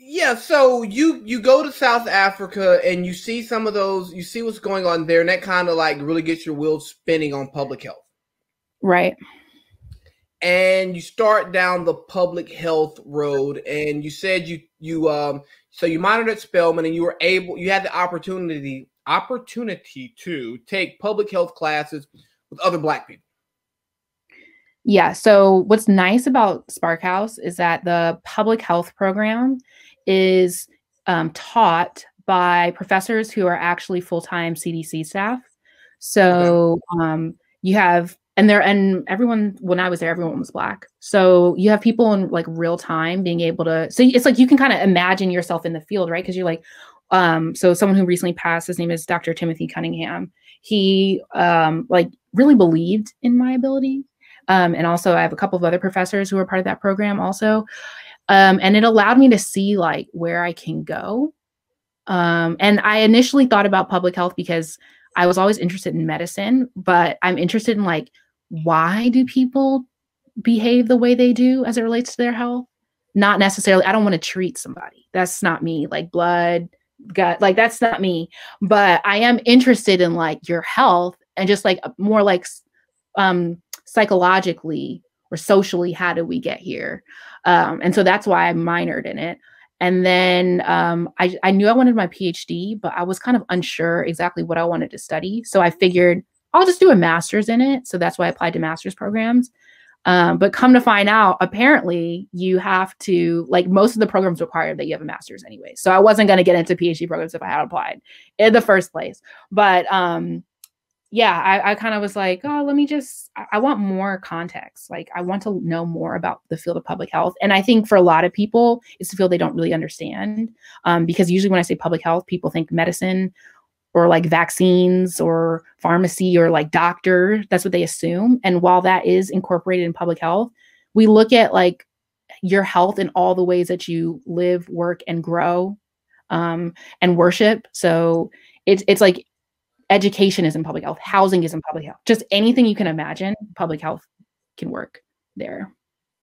Yeah, so you you go to South Africa and you see some of those, you see what's going on there, and that kind of like really gets your wheels spinning on public health. Right. And you start down the public health road, and you said you you um so you monitored Spelman, and you were able you had the opportunity opportunity to take public health classes with other Black people. Yeah. So what's nice about Spark House is that the public health program is um, taught by professors who are actually full-time CDC staff. So um, you have and there and everyone when I was there, everyone was black. So you have people in like real time being able to. So it's like you can kind of imagine yourself in the field, right? Because you're like, um, so someone who recently passed, his name is Dr. Timothy Cunningham. He um, like really believed in my ability. Um, and also I have a couple of other professors who are part of that program also. Um, and it allowed me to see like where I can go. Um, and I initially thought about public health because I was always interested in medicine, but I'm interested in like, why do people behave the way they do as it relates to their health? Not necessarily, I don't want to treat somebody. That's not me. Like blood, gut, like that's not me. But I am interested in like your health and just like uh, more like um, psychologically or socially how do we get here um, and so that's why i minored in it and then um, I, I knew i wanted my phd but i was kind of unsure exactly what i wanted to study so i figured i'll just do a master's in it so that's why i applied to master's programs um, but come to find out apparently you have to like most of the programs require that you have a master's anyway so i wasn't going to get into phd programs if i had applied in the first place but um, yeah, I, I kind of was like, oh, let me just, I, I want more context. Like, I want to know more about the field of public health. And I think for a lot of people, it's a field they don't really understand. Um, because usually when I say public health, people think medicine or like vaccines or pharmacy or like doctor. That's what they assume. And while that is incorporated in public health, we look at like your health in all the ways that you live, work, and grow um, and worship. So it's, it's like education is in public health, housing is in public health, just anything you can imagine, public health can work there.